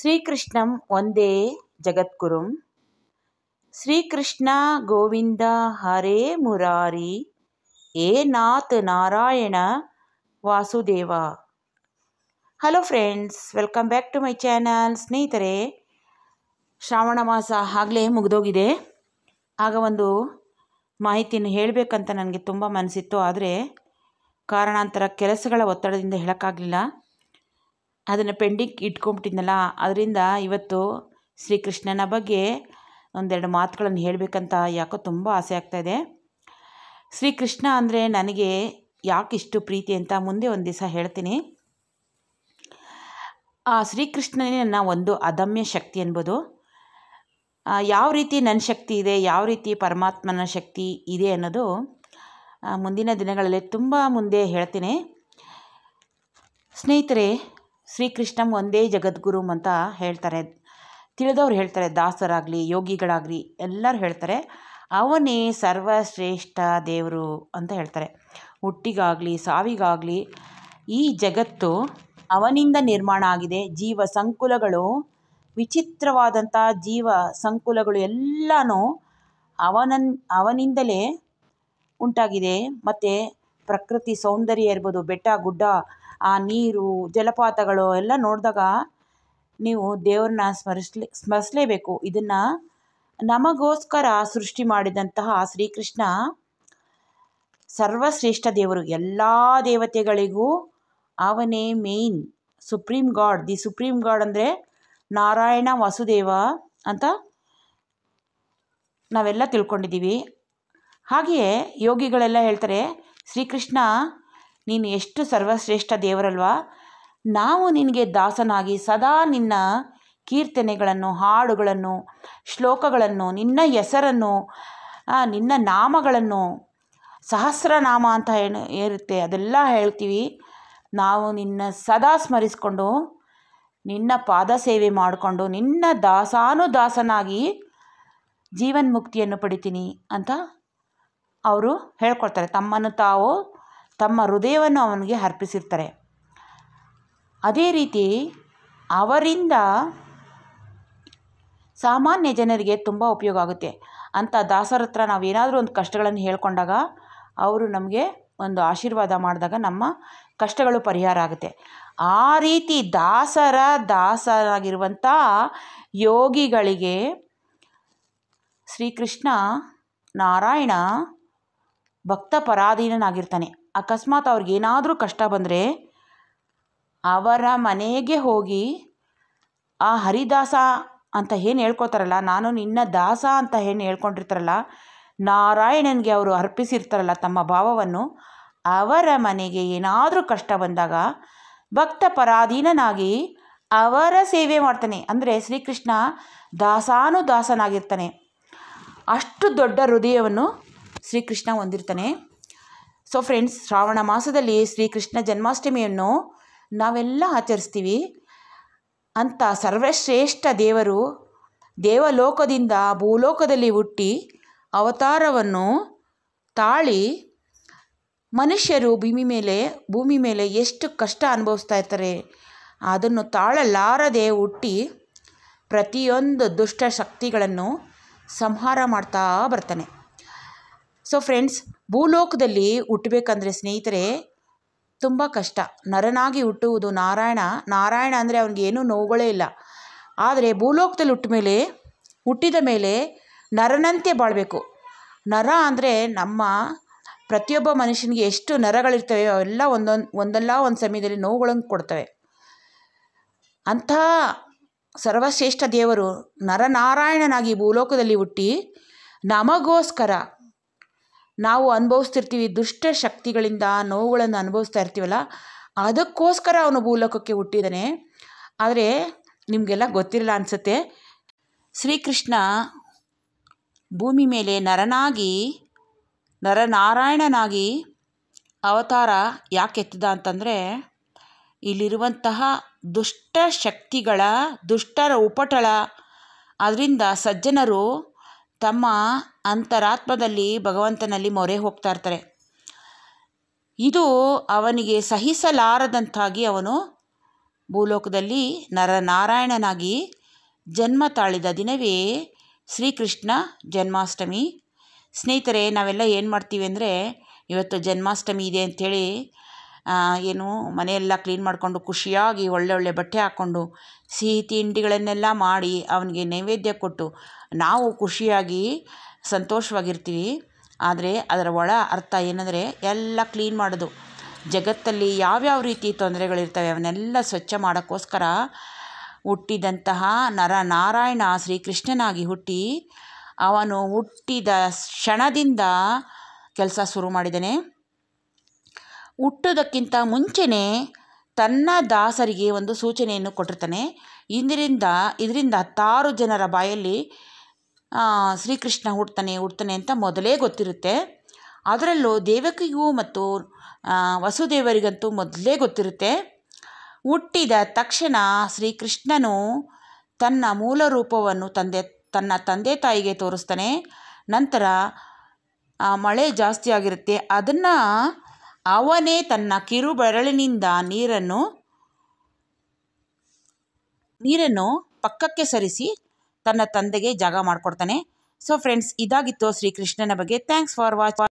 ಶ್ರೀಕೃಷ್ಣಂ ಒಂದೇ ಜಗದ್ಗುರುಂ ಶ್ರೀಕೃಷ್ಣ ಗೋವಿಂದ ಹರೇ ಮುರಾರಿ ಏ ನಾಥ್ Narayana Vasudeva hello friends welcome back to my channel ಸ್ನೇಹಿತರೆ ಶ್ರಾವಣ ಮಾಸ ಆಗಲೇ ಮುಗಿದೋಗಿದೆ ಆಗ ಒಂದು ಮಾಹಿತಿನ ಹೇಳಬೇಕಂತ ನನಗೆ ತುಂಬ ಮನಸ್ಸಿತ್ತು ಆದರೆ ಕಾರಣಾಂತರ ಕೆಲಸಗಳ ಒತ್ತಡದಿಂದ ಹೇಳೋಕ್ಕಾಗಲಿಲ್ಲ ಅದನ್ನು ಪೆಂಡಿಂಗ್ ಇಟ್ಕೊಂಬಿಟ್ಟಿದ್ನಲ್ಲ ಅದರಿಂದ ಇವತ್ತು ಶ್ರೀಕೃಷ್ಣನ ಬಗ್ಗೆ ಒಂದೆರಡು ಮಾತುಗಳನ್ನು ಹೇಳಬೇಕಂತ ಯಾಕೋ ತುಂಬ ಆಸೆ ಆಗ್ತಾ ಇದೆ ಶ್ರೀಕೃಷ್ಣ ಅಂದರೆ ನನಗೆ ಯಾಕೆ ಇಷ್ಟು ಪ್ರೀತಿ ಅಂತ ಮುಂದೆ ಒಂದು ದಿವಸ ಹೇಳ್ತೀನಿ ಆ ಶ್ರೀಕೃಷ್ಣನೇ ನನ್ನ ಒಂದು ಅದಮ್ಯ ಶಕ್ತಿ ಅನ್ಬೋದು ಯಾವ ರೀತಿ ನನ್ನ ಶಕ್ತಿ ಇದೆ ಯಾವ ರೀತಿ ಪರಮಾತ್ಮನ ಶಕ್ತಿ ಇದೆ ಅನ್ನೋದು ಮುಂದಿನ ದಿನಗಳಲ್ಲಿ ತುಂಬ ಮುಂದೆ ಹೇಳ್ತೀನಿ ಸ್ನೇಹಿತರೆ ಶ್ರೀಕೃಷ್ಣಂ ಒಂದೇ ಜಗದ್ಗುರು ಅಂತ ಹೇಳ್ತಾರೆ ತಿಳಿದವ್ರು ಹೇಳ್ತಾರೆ ದಾಸರಾಗಲಿ ಯೋಗಿಗಳಾಗಲಿ ಎಲ್ಲರೂ ಹೇಳ್ತಾರೆ ಅವನೇ ಸರ್ವಶ್ರೇಷ್ಠ ದೇವರು ಅಂತ ಹೇಳ್ತಾರೆ ಹುಟ್ಟಿಗಾಗಲಿ ಸಾವಿಗಾಗಲಿ ಈ ಜಗತ್ತು ಅವನಿಂದ ನಿರ್ಮಾಣ ಆಗಿದೆ ಜೀವ ಸಂಕುಲಗಳು ವಿಚಿತ್ರವಾದಂಥ ಜೀವ ಸಂಕುಲಗಳು ಎಲ್ಲನೂ ಅವನನ್ ಅವನಿಂದಲೇ ಉಂಟಾಗಿದೆ ಮತ್ತು ಪ್ರಕೃತಿ ಸೌಂದರ್ಯ ಇರ್ಬೋದು ಬೆಟ್ಟ ಗುಡ್ಡ ಆ ನೀರು ಜಲಪಾತಗಳು ಎಲ್ಲ ನೋಡಿದಾಗ ನೀವು ದೇವ್ರನ್ನ ಸ್ಮರಿಸ್ಲಿ ಸ್ಮರಿಸಲೇಬೇಕು ಇದನ್ನು ನಮಗೋಸ್ಕರ ಸೃಷ್ಟಿ ಮಾಡಿದಂತಹ ಶ್ರೀಕೃಷ್ಣ ಸರ್ವಶ್ರೇಷ್ಠ ದೇವರು ಎಲ್ಲ ದೇವತೆಗಳಿಗೂ ಅವನೇ main supreme god the supreme god ಅಂದರೆ ನಾರಾಯಣ ವಾಸುದೇವ ಅಂತ ನಾವೆಲ್ಲ ತಿಳ್ಕೊಂಡಿದ್ದೀವಿ ಹಾಗೆಯೇ ಯೋಗಿಗಳೆಲ್ಲ ಹೇಳ್ತಾರೆ ಶ್ರೀಕೃಷ್ಣ ನೀನು ಎಷ್ಟು ಸರ್ವಶ್ರೇಷ್ಠ ದೇವರಲ್ವಾ ನಾವು ನಿನಗೆ ದಾಸನಾಗಿ ಸದಾ ನಿನ್ನ ಕೀರ್ತನೆಗಳನ್ನು ಹಾಡುಗಳನ್ನು ಶ್ಲೋಕಗಳನ್ನು ನಿನ್ನ ಹೆಸರನ್ನು ನಿನ್ನ ನಾಮಗಳನ್ನು ಸಹಸ್ರನಾಮ ಅಂತ ಇರುತ್ತೆ ಅದೆಲ್ಲ ಹೇಳ್ತೀವಿ ನಾವು ನಿನ್ನ ಸದಾ ಸ್ಮರಿಸಿಕೊಂಡು ನಿನ್ನ ಪಾದ ಸೇವೆ ಮಾಡಿಕೊಂಡು ನಿನ್ನ ದಾಸಾನುದಾಸನಾಗಿ ಜೀವನ್ಮುಕ್ತಿಯನ್ನು ಪಡಿತೀನಿ ಅಂತ ಅವರು ಹೇಳ್ಕೊಳ್ತಾರೆ ತಮ್ಮನ್ನು ತಾವು ತಮ್ಮ ಹೃದಯವನ್ನು ಅವನಿಗೆ ಅರ್ಪಿಸಿರ್ತಾರೆ ಅದೇ ರೀತಿ ಅವರಿಂದ ಸಾಮಾನ್ಯ ಜನರಿಗೆ ತುಂಬ ಉಪಯೋಗ ಆಗುತ್ತೆ ಅಂಥ ದಾಸರ ಹತ್ರ ನಾವು ಏನಾದರೂ ಒಂದು ಕಷ್ಟಗಳನ್ನು ಹೇಳ್ಕೊಂಡಾಗ ಅವರು ನಮಗೆ ಒಂದು ಆಶೀರ್ವಾದ ಮಾಡಿದಾಗ ನಮ್ಮ ಕಷ್ಟಗಳು ಪರಿಹಾರ ಆಗುತ್ತೆ ಆ ರೀತಿ ದಾಸರ ದಾಸರಾಗಿರುವಂಥ ಯೋಗಿಗಳಿಗೆ ಶ್ರೀಕೃಷ್ಣ ನಾರಾಯಣ ಭಕ್ತ ಪರಾಧೀನನಾಗಿರ್ತಾನೆ ಅಕಸ್ಮಾತ್ ಅವ್ರಿಗೇನಾದರೂ ಕಷ್ಟ ಬಂದರೆ ಅವರ ಮನೆಗೆ ಹೋಗಿ ಆ ಹರಿದಾಸ ಅಂತ ಏನು ಹೇಳ್ಕೊತಾರಲ್ಲ ನಾನು ನಿನ್ನ ದಾಸ ಅಂತ ಏನು ಹೇಳ್ಕೊಂಡಿರ್ತಾರಲ್ಲ ನಾರಾಯಣನಿಗೆ ಅವರು ಅರ್ಪಿಸಿರ್ತಾರಲ್ಲ ತಮ್ಮ ಭಾವವನ್ನು ಅವರ ಮನೆಗೆ ಏನಾದರೂ ಕಷ್ಟ ಬಂದಾಗ ಭಕ್ತ ಪರಾಧೀನನಾಗಿ ಅವರ ಸೇವೆ ಮಾಡ್ತಾನೆ ಅಂದರೆ ಶ್ರೀಕೃಷ್ಣ ದಾಸಾನುದಾಸನಾಗಿರ್ತಾನೆ ಅಷ್ಟು ದೊಡ್ಡ ಹೃದಯವನ್ನು ಶ್ರೀಕೃಷ್ಣ ಹೊಂದಿರ್ತಾನೆ ಸೊ ಫ್ರೆಂಡ್ಸ್ ಶ್ರಾವಣ ಮಾಸದಲ್ಲಿ ಶ್ರೀಕೃಷ್ಣ ಜನ್ಮಾಷ್ಟಮಿಯನ್ನು ನಾವೆಲ್ಲ ಆಚರಿಸ್ತೀವಿ ಅಂಥ ಸರ್ವಶ್ರೇಷ್ಠ ದೇವರು ದೇವಲೋಕದಿಂದ ಭೂಲೋಕದಲ್ಲಿ ಹುಟ್ಟಿ ಅವತಾರವನ್ನು ತಾಳಿ ಮನುಷ್ಯರು ಭೂಮಿ ಮೇಲೆ ಭೂಮಿ ಮೇಲೆ ಎಷ್ಟು ಕಷ್ಟ ಅನುಭವಿಸ್ತಾ ಇರ್ತಾರೆ ಅದನ್ನು ತಾಳಲಾರದೆ ಹುಟ್ಟಿ ಪ್ರತಿಯೊಂದು ದುಷ್ಟ ಶಕ್ತಿಗಳನ್ನು ಸಂಹಾರ ಮಾಡ್ತಾ ಬರ್ತಾನೆ ಸೊ ಫ್ರೆಂಡ್ಸ್ ಭೂಲೋಕದಲ್ಲಿ ಹುಟ್ಟಬೇಕಂದ್ರೆ ಸ್ನೇಹಿತರೆ ತುಂಬ ಕಷ್ಟ ನರನಾಗಿ ಹುಟ್ಟುವುದು ನಾರಾಯಣ ನಾರಾಯಣ ಅಂದರೆ ಅವನಿಗೆ ಏನೂ ನೋವುಗಳೇ ಇಲ್ಲ ಆದರೆ ಭೂಲೋಕದಲ್ಲಿ ಹುಟ್ಟ ಮೇಲೆ ಹುಟ್ಟಿದ ಮೇಲೆ ನರನಂತೆ ಬಾಳಬೇಕು ನರ ಅಂದರೆ ನಮ್ಮ ಪ್ರತಿಯೊಬ್ಬ ಮನುಷ್ಯನಿಗೆ ಎಷ್ಟು ನರಗಳಿರ್ತವೆ ಅವೆಲ್ಲ ಒಂದೊಂದು ಒಂದಲ್ಲ ಒಂದು ಸಮಯದಲ್ಲಿ ನೋವುಗಳನ್ನು ಕೊಡ್ತವೆ ಅಂಥ ಸರ್ವಶ್ರೇಷ್ಠ ದೇವರು ನರನಾರಾಯಣನಾಗಿ ಭೂಲೋಕದಲ್ಲಿ ಹುಟ್ಟಿ ನಮಗೋಸ್ಕರ ನಾವು ಅನುಭವಿಸ್ತಿರ್ತೀವಿ ದುಷ್ಟ ಶಕ್ತಿಗಳಿಂದ ನೋವುಗಳನ್ನು ಅನುಭವಿಸ್ತಾ ಇರ್ತೀವಲ್ಲ ಅದಕ್ಕೋಸ್ಕರ ಅವನು ಭೂಲೋಕಕ್ಕೆ ಹುಟ್ಟಿದ್ದಾನೆ ಆದರೆ ನಿಮಗೆಲ್ಲ ಗೊತ್ತಿರಲ್ಲ ಅನಿಸುತ್ತೆ ಶ್ರೀಕೃಷ್ಣ ಭೂಮಿ ಮೇಲೆ ನರನಾಗಿ ನರನಾರಾಯಣನಾಗಿ ಅವತಾರ ಯಾಕೆ ಎತ್ತಿದ ಅಂತಂದರೆ ಇಲ್ಲಿರುವಂತಹ ದುಷ್ಟ ಶಕ್ತಿಗಳ ದುಷ್ಟರ ಉಪಟಳ ಅದರಿಂದ ಸಜ್ಜನರು ತಮ್ಮ ಅಂತರಾತ್ಮದಲ್ಲಿ ಭಗವಂತನಲ್ಲಿ ಮೊರೆ ಹೋಗ್ತಾ ಇರ್ತಾರೆ ಇದು ಅವನಿಗೆ ಸಹಿಸಲಾರದಂತಾಗಿ ಅವನು ಭೂಲೋಕದಲ್ಲಿ ನರನಾರಾಯಣನಾಗಿ ಜನ್ಮ ತಾಳಿದ ದಿನವೇ ಶ್ರೀಕೃಷ್ಣ ಜನ್ಮಾಷ್ಟಮಿ ಸ್ನೇಹಿತರೆ ನಾವೆಲ್ಲ ಏನು ಮಾಡ್ತೀವಿ ಅಂದರೆ ಇವತ್ತು ಜನ್ಮಾಷ್ಟಮಿ ಇದೆ ಅಂಥೇಳಿ ಏನು ಮನೆಯೆಲ್ಲ ಕ್ಲೀನ್ ಮಾಡಿಕೊಂಡು ಖುಷಿಯಾಗಿ ಒಳ್ಳೊಳ್ಳೆ ಬಟ್ಟೆ ಹಾಕ್ಕೊಂಡು ಸಿಹಿ ತಿಂಡಿಗಳನ್ನೆಲ್ಲ ಮಾಡಿ ಅವನಿಗೆ ನೈವೇದ್ಯ ಕೊಟ್ಟು ನಾವು ಖುಷಿಯಾಗಿ ಸಂತೋಷವಾಗಿರ್ತೀವಿ ಆದರೆ ಅದರ ಒಳ ಅರ್ಥ ಏನಂದರೆ ಎಲ್ಲ ಕ್ಲೀನ್ ಮಾಡೋದು ಜಗತ್ತಲ್ಲಿ ಯಾವ್ಯಾವ ರೀತಿ ತೊಂದರೆಗಳಿರ್ತವೆ ಅವನ್ನೆಲ್ಲ ಸ್ವಚ್ಛ ಮಾಡೋಕ್ಕೋಸ್ಕರ ಹುಟ್ಟಿದಂತಹ ನರ ನಾರಾಯಣ ಶ್ರೀಕೃಷ್ಣನಾಗಿ ಹುಟ್ಟಿ ಅವನು ಹುಟ್ಟಿದ ಕ್ಷಣದಿಂದ ಕೆಲಸ ಶುರು ಮಾಡಿದ್ದಾನೆ ಹುಟ್ಟೋದಕ್ಕಿಂತ ಮುಂಚೆನೇ ತನ್ನ ದಾಸರಿಗೆ ಒಂದು ಸೂಚನೆಯನ್ನು ಕೊಟ್ಟಿರ್ತಾನೆ ಇದರಿಂದ ಇದರಿಂದ ಹತ್ತಾರು ಜನರ ಬಾಯಲ್ಲಿ ಶ್ರೀಕೃಷ್ಣ ಹುಡ್ತಾನೆ ಹುಡ್ತಾನೆ ಅಂತ ಮೊದಲೇ ಗೊತ್ತಿರುತ್ತೆ ಅದರಲ್ಲೂ ದೇವಕಿಗೂ ಮತ್ತು ವಸುದೇವರಿಗಂತೂ ಮೊದಲೇ ಗೊತ್ತಿರುತ್ತೆ ಹುಟ್ಟಿದ ತಕ್ಷಣ ಶ್ರೀಕೃಷ್ಣನು ತನ್ನ ಮೂಲ ರೂಪವನ್ನು ತಂದೆ ತನ್ನ ತಂದೆ ತಾಯಿಗೆ ತೋರಿಸ್ತಾನೆ ನಂತರ ಮಳೆ ಜಾಸ್ತಿ ಆಗಿರುತ್ತೆ ಅದನ್ನು ಅವನೇ ತನ್ನ ಕಿರು ಬೆರಳಿನಿಂದ ನೀರನ್ನು ನೀರನ್ನು ಪಕ್ಕಕ್ಕೆ ಸರಿಸಿ ತನ್ನ ತಂದೆಗೆ ಜಾಗ ಮಾಡಿಕೊಡ್ತಾನೆ ಸೊ ಫ್ರೆಂಡ್ಸ್ ಇದಾಗಿತ್ತು ಶ್ರೀಕೃಷ್ಣನ ಬಗ್ಗೆ ಥ್ಯಾಂಕ್ಸ್ ಫಾರ್ ವಾಚ್